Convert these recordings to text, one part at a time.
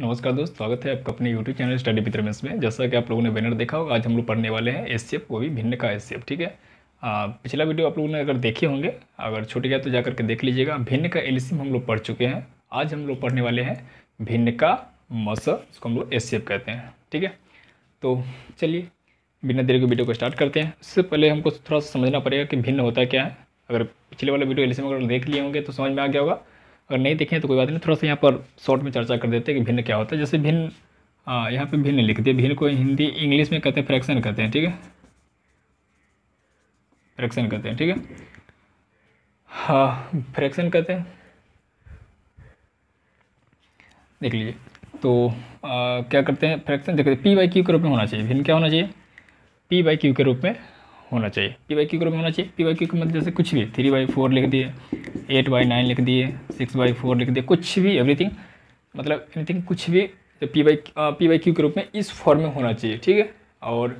नमस्कार दोस्त स्वागत है आपका अपने YouTube चैनल स्टडी पित्रमेंस में जैसा कि आप लोगों ने बैनर देखा होगा आज हम लोग पढ़ने वाले हैं एस वो भी भिन्न का एस ठीक है आ, पिछला वीडियो आप लोगों ने अगर देखे होंगे अगर छूट गया तो जाकर के देख लीजिएगा भिन्न का एलिसिम हम लोग पढ़ चुके हैं आज हम लोग पढ़ने वाले हैं भिन्न का मस इसको हम लोग एस कहते हैं ठीक है तो चलिए बिना देर के वीडियो को स्टार्ट करते हैं उससे पहले हमको थोड़ा सा समझना पड़ेगा कि भिन्न होता क्या है अगर पिछले वाला वीडियो एलिसिम अगर देख लिए होंगे तो समझ में आ गया होगा अगर नहीं देखें तो कोई बात नहीं थोड़ा सा यहाँ पर शॉर्ट में चर्चा कर देते हैं कि भिन्न क्या होता है जैसे भिन्न यहाँ पे भिन्न लिख दिया भिन्न को हिंदी इंग्लिश में कहते हैं फ्रैक्शन कहते हैं ठीक है फ्रैक्शन कहते हैं ठीक है हाँ फ्रैक्शन कहते हैं देख लीजिए तो आ, क्या करते हैं फ्रैक्शन देखते पी बाई क्यू के रूप में होना चाहिए भिन्न क्या होना चाहिए पी बाई क्यू के रूप में होना चाहिए पी बाई क्यू के रूप में होना चाहिए पी बाई क्यू के मतलब जैसे कुछ भी थ्री बाई फोर लिख दिए एट बाई नाइन लिख दिए सिक्स बाई फोर लिख दिए कुछ भी एवरीथिंग मतलब एनीथिंग कुछ भी P by P by Q के रूप में इस फॉर्म में होना चाहिए ठीक है और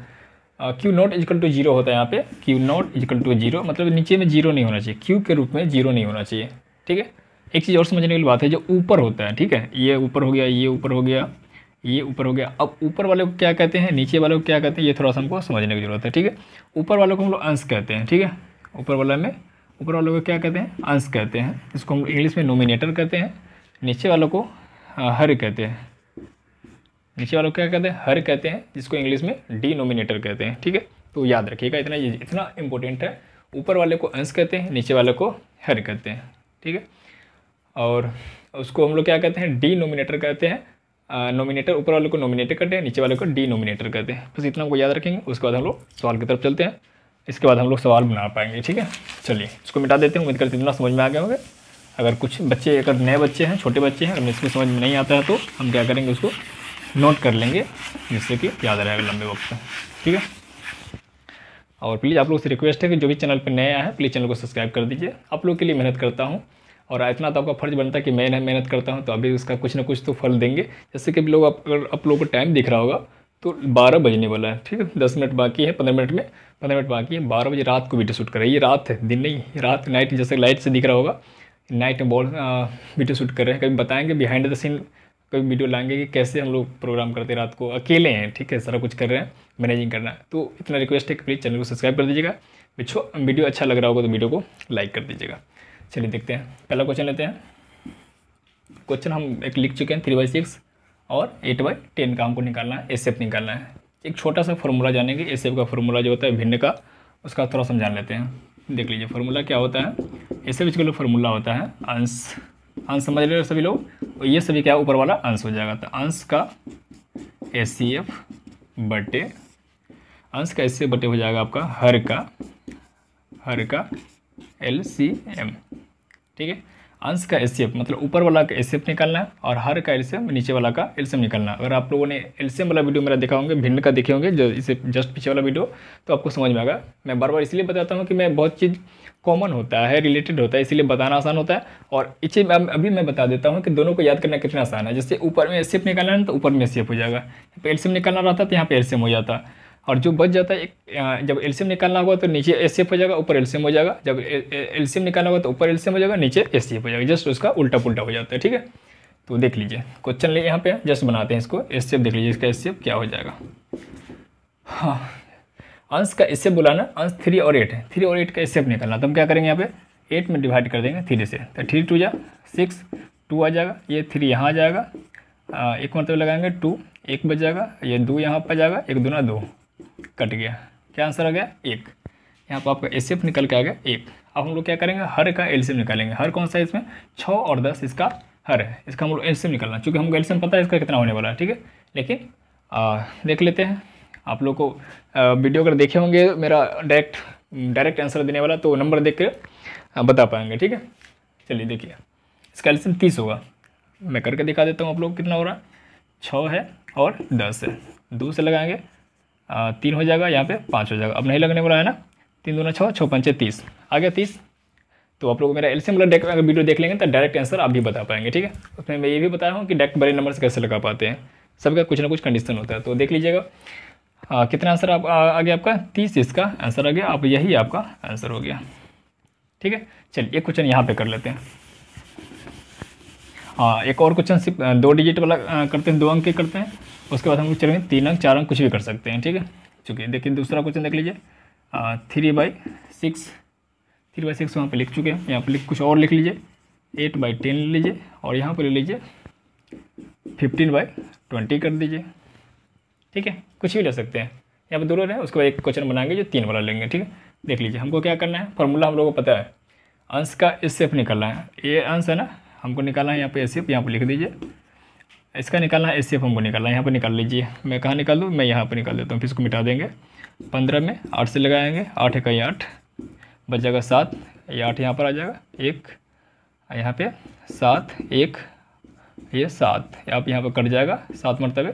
Q not equal to zero होता है यहाँ पे Q not equal to zero मतलब नीचे में जीरो नहीं होना चाहिए क्यू के रूप में जीरो नहीं होना चाहिए ठीक है एक चीज़ और समझने वाली बात है जो ऊपर होता है ठीक है ये ऊपर हो गया ये ऊपर हो गया ये ऊपर हो गया अब ऊपर वाले को क्या कहते हैं नीचे वाले को क्या कहते हैं ये थोड़ा सा हमको समझने की जरूरत है ठीक है ऊपर वाले को हम लोग अंश कहते हैं ठीक है ऊपर वाले में ऊपर वालों को क्या कहते हैं अंश कहते हैं इसको हम इंग्लिश में नोमिनेटर कहते हैं नीचे वालों को हर कहते हैं नीचे वालों को क्या कहते हैं हर कहते हैं जिसको इंग्लिश में नोमिनेटर कहते हैं ठीक है तो याद रखिएगा इतना इतना इम्पोर्टेंट है ऊपर वाले को अंश कहते हैं नीचे वाले को हर कहते हैं ठीक है और उसको हम लोग क्या कहते हैं डी नोमिनेटर कहते हैं नोमिनेटर ऊपर वाले को नोमिनेटर करते हैं नीचे वाले को डी नोमिनेटर कहते हैं बस इतना हमको याद रखेंगे उसके बाद हम लोग सवाल की तरफ चलते हैं इसके बाद हम लोग सवाल बना पाएंगे ठीक है चलिए इसको मिटा देते हैं उम्मीद करते इतना समझ में आ गया होगा अगर कुछ बच्चे अगर नए बच्चे हैं छोटे बच्चे हैं अगर इसमें समझ में नहीं आता है तो हम क्या करेंगे उसको नोट कर लेंगे जिससे कि याद रहेगा लंबे वक्त तक ठीक है और प्लीज़ आप लोग से रिक्वेस्ट है कि जो भी चैनल पर नया है प्लीज़ चैनल को सब्सक्राइब कर दीजिए आप लोग के लिए मेहनत करता हूँ और इतना तो आपका फर्ज बनता है कि मैं मेहनत करता हूँ तो अभी उसका कुछ ना कुछ तो फल देंगे जैसे कि लोग अगर आप लोगों को टाइम दिख रहा होगा तो बारह बजने वाला है ठीक है दस मिनट बाकी है पंद्रह मिनट में पंद्रह मिनट बाकी है बारह बजे रात को वीडियो शूट कर रहे हैं ये रात है दिन नहीं रात नाइट जैसे लाइट से दिख रहा होगा नाइट में बॉल वीडियो शूट कर रहे हैं कभी बताएंगे बिहाइंड द सीन कभी वीडियो लाएंगे कि कैसे हम लोग प्रोग्राम करते हैं रात को अकेले हैं ठीक है सारा कुछ कर रहे हैं मैनेजिंग करना है तो इतना रिक्वेस्ट है कि प्लीज़ चैनल को सब्सक्राइब कर दीजिएगा पिछो वीडियो अच्छा लग रहा होगा तो वीडियो को लाइक कर दीजिएगा चलिए देखते हैं पहला क्वेश्चन लेते हैं क्वेश्चन हम एक लिख चुके हैं थ्री बाई सिक्स और एट बाई टेन का हमको निकालना है एस एफ निकालना है एक छोटा सा फॉर्मूला जानेंगे एस का फॉर्मूला जो होता है भिन्न का उसका थोड़ा समझा लेते हैं देख लीजिए फॉर्मूला क्या होता है एस एफ का फॉर्मूला होता है अंश अंश समझ ले सभी लोग और ये सभी क्या ऊपर वाला अंश हो जाएगा तो अंश का एस सी एफ बटे अंश का एस सी एफ बटे हो जाएगा आपका हर का हर का एल सी एम ठीक है अंश का एलसीएफ मतलब ऊपर वाला का एलसीएफ निकालना है और हर का एलसीएम नीचे वाला का एलसीएम निकालना अगर आप लोगों ने एलसीएम वाला वीडियो मेरा देखा होंगे भिन्न का देखे होंगे इसे जस्ट पीछे वाला वीडियो तो आपको समझ में आएगा मैं बार बार इसलिए बताता हूँ कि मैं बहुत चीज़ कॉमन होता है रिलेटेड होता है इसीलिए बताना आसान होता है और इसे अभी मैं बता देता हूँ कि दोनों को याद करना कितना आसान है जैसे ऊपर में एलसीएफ निकालना है तो ऊपर में एलसीएफ हो जाएगा एलसीएम निकालना रहता तो यहाँ पर एलसीएम हो जाता है और जो बच जाता है एक जब एल्शियम निकालना होगा तो नीचे एस हो जाएगा ऊपर एल्शियम हो जाएगा जब एल्शियम निकालना होगा तो ऊपर एल्शियम हो जाएगा नीचे एस हो जाएगा जस्ट उसका उल्टा पुल्टा हो जाता है ठीक है तो देख लीजिए क्वेश्चन ले यहाँ पे जस्ट बनाते हैं इसको एस देख लीजिए इसका एस क्या हो जाएगा हाँ अंश का इससे बुलाना अंश थ्री और एट है थ्री और एट का इससे निकालना तो हम क्या करेंगे यहाँ पे एट में डिवाइड कर देंगे थ्री से तो थ्री टू जा सिक्स टू आ जाएगा ये थ्री यहाँ आ जाएगा एक मतलब लगाएंगे टू एक बच जाएगा ये दो यहाँ पर जाएगा एक दूना दो कट गया क्या आंसर आ गया एक यहाँ पर आपका एस निकल के आ गया एक अब हम लोग क्या करेंगे हर का एल निकालेंगे हर कौन सा इसमें छः और दस इसका हर है इसका हम लोग एल निकालना चूँकि हमको एल पता है इसका कितना होने वाला है ठीक है लेकिन आ, देख लेते हैं आप लोग को आ, वीडियो अगर देखे होंगे मेरा डायरेक्ट डायरेक्ट आंसर देने वाला तो नंबर देख कर बता पाएंगे ठीक है चलिए देखिए इसका एल्सियम तीस होगा मैं करके दिखा देता हूँ आप लोग कितना हो रहा है छः है और दस है दो से लगाएंगे तीन हो जाएगा यहाँ पे पाँच हो जाएगा अब नहीं लगने वाला है ना तीन दोनों छः छः पंचे तीस आ गया तीस तो आप लोग मेरा एल वाला वाला अगर वीडियो देख लेंगे तो डायरेक्ट आंसर आप भी बता पाएंगे ठीक है उसमें मैं ये भी बताया हूँ कि डायरेक्ट बड़े नंबर से कैसे लगा पाते हैं सबका कुछ ना कुछ कंडीशन होता है तो देख लीजिएगा कितना आंसर आप आ, आ गया आपका तीस इसका आंसर आ गया आप यही आपका आंसर हो गया ठीक है चलिए एक क्वेश्चन यहाँ पर कर लेते हैं हाँ एक और क्वेश्चन सिर्फ दो डिजिट वाला करते हैं दो अंक के करते हैं उसके बाद हम चलेंगे तीन अंक चार अंक कुछ भी कर सकते हैं ठीक है चूँकि देखिए दूसरा क्वेश्चन देख लीजिए three by six three by six वहाँ पर लिख चुके हैं यहाँ पर कुछ और लिख लीजिए एट बाई टेन ले लीजिए और यहाँ पर ले लीजिए फिफ्टीन बाई ट्वेंटी कर दीजिए ठीक है कुछ भी ले सकते हैं यहाँ पर दो रहे उसके बाद एक क्वेश्चन बनाएंगे जो तीन वाला लेंगे ठीक है देख लीजिए हमको क्या करना है फॉर्मूला हम लोगों को पता है अंश का इससे निकलना है ये अंश है ना हमको निकालना है यहाँ पे ए सी एफ यहाँ पर लिख दीजिए इसका निकालना ए सी एफ हमको निकालना है यहाँ पर निकाल लीजिए मैं कहाँ निकाल दूँ मैं यहाँ पर निकाल देता हूँ फिर इसको मिटा देंगे पंद्रह में आठ से लगाएंगे आठ इकाई आठ बच जाएगा सात ये आठ यहाँ पर आ जाएगा एक यहाँ पे सात एक ये सात आप यहाँ पर कट जाएगा सात मरतबे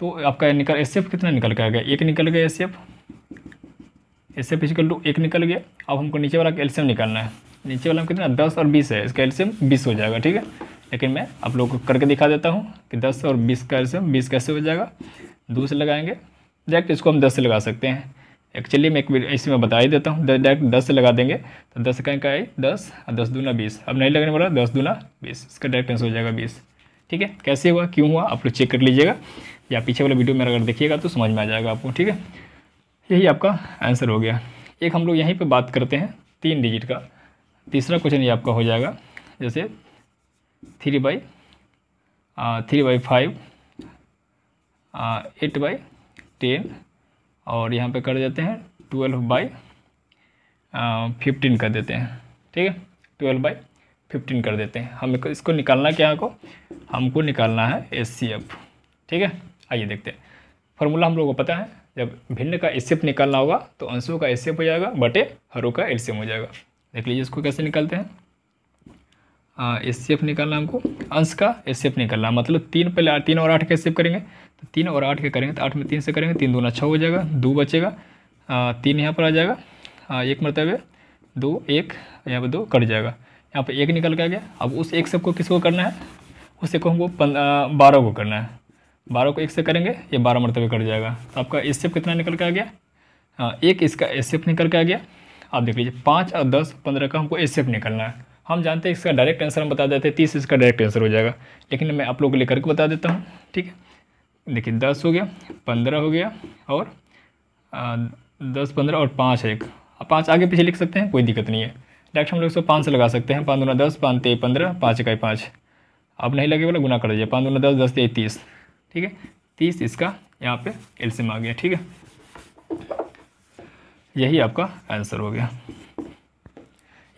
तो आपका निकल एस कितना निकल के आ गया एक निकल गया S F S F equal to एक निकल गया अब हमको नीचे वाला एल्शियम निकालना है नीचे वाला में कितना दस और बीस है इसका एल्सियम बीस हो जाएगा ठीक है लेकिन मैं आप लोग को करके दिखा देता हूँ कि दस और बीस का एल्सियम बीस कैसे हो जाएगा दो से लगाएंगे डायरेक्ट इसको हम दस से लगा सकते हैं एक्चुअली मैं एक इसी में बता ही देता हूँ डायरेक्ट दस से लगा देंगे तो दस का इनका आई दस और दस दूना बीस अब नहीं लगने वाला दस दूना बीस इसका डायरेक्ट आंसर हो जाएगा बीस ठीक है कैसे हुआ क्यों हुआ आप लोग चेक कर लीजिएगा या पीछे वाला वीडियो मेरा अगर देखिएगा तो समझ में आ जाएगा आपको ठीक है यही आपका आंसर हो गया एक हम लोग यहीं पर बात करते हैं तीन डिजिट का तीसरा क्वेश्चन ये आपका हो जाएगा जैसे three by three by five eight by ten और यहाँ पे कर देते हैं ट्वेल्व बाई फिफ्टीन कर देते हैं ठीक है ट्वेल्व बाई फिफ्टीन कर देते हैं हम इसको निकालना क्या को हमको निकालना है एस सी एफ ठीक है आइए देखते हैं फॉर्मूला हम लोगों को पता है जब भिन्न का एस निकालना होगा तो अंशों का एस हो जाएगा बटे हरों का एल हो जाएगा देख लीजिए इसको कैसे निकालते हैं एस सी एफ निकालना हमको अंश का एस सी एफ निकालना मतलब तीन पहले तीन और आठ का एस सी एफ करेंगे तो तीन और आठ के करेंगे तो आठ में तीन से करेंगे तीन दोनों छः हो जाएगा दो बचेगा आ, तीन यहाँ पर आ जाएगा आ, एक मरतबे दो एक यहाँ पर दो कट जाएगा यहाँ पर एक निकल के आ गया अब उस एक सबको किसको करना है उस एक को हमको बारह को करना है बारह को एक से करेंगे ये बारह मरतबे कट जाएगा तो आपका एस कितना निकल के आ गया एक इसका एस निकल के आ गया आप देख लीजिए पाँच और दस पंद्रह का हमको ए सेफ निकलना है हम जानते हैं इसका डायरेक्ट आंसर हम बता देते हैं तीस इसका डायरेक्ट आंसर हो जाएगा लेकिन मैं आप लोगों को लेकर के बता देता हूँ ठीक है देखिए दस हो गया पंद्रह हो गया और दस पंद्रह और पाँच एक पाँच आगे पीछे लिख सकते हैं कोई दिक्कत नहीं है डायरेक्ट हम लोग इसको पाँच से लगा सकते हैं पाँच दोनों दस पाँच तेई पंद्रह पाँच इकाई पाँच अब नहीं लगे बोला गुना कर दीजिए पाँच दोनों दस दस तेई तीस ठीक है तीस इसका यहाँ पे एल्सियम आ गया ठीक है यही आपका आंसर हो गया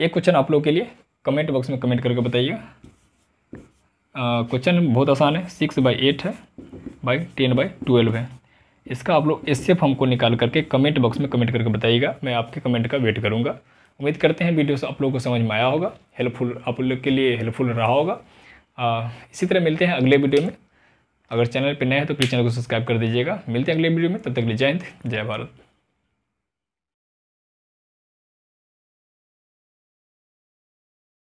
एक क्वेश्चन आप लोग के लिए कमेंट बॉक्स में कमेंट करके बताइएगा क्वेश्चन बहुत आसान है सिक्स बाई एट है बाई टेन बाई ट्वेल्व है इसका आप लोग इससे फॉर्म को निकाल करके कमेंट बॉक्स में कमेंट करके बताइएगा मैं आपके कमेंट का वेट करूँगा उम्मीद करते हैं वीडियो से आप लोगों को समझ में आया होगा हेल्पफुल आप लोग के लिए हेल्पफुल रहा होगा आ, इसी तरह मिलते हैं अगले वीडियो में अगर चैनल पर नए हैं तो प्लीज़ चैनल को सब्सक्राइब कर दीजिएगा मिलते हैं अगले वीडियो में तब तक लिए जय हिंद जय भारत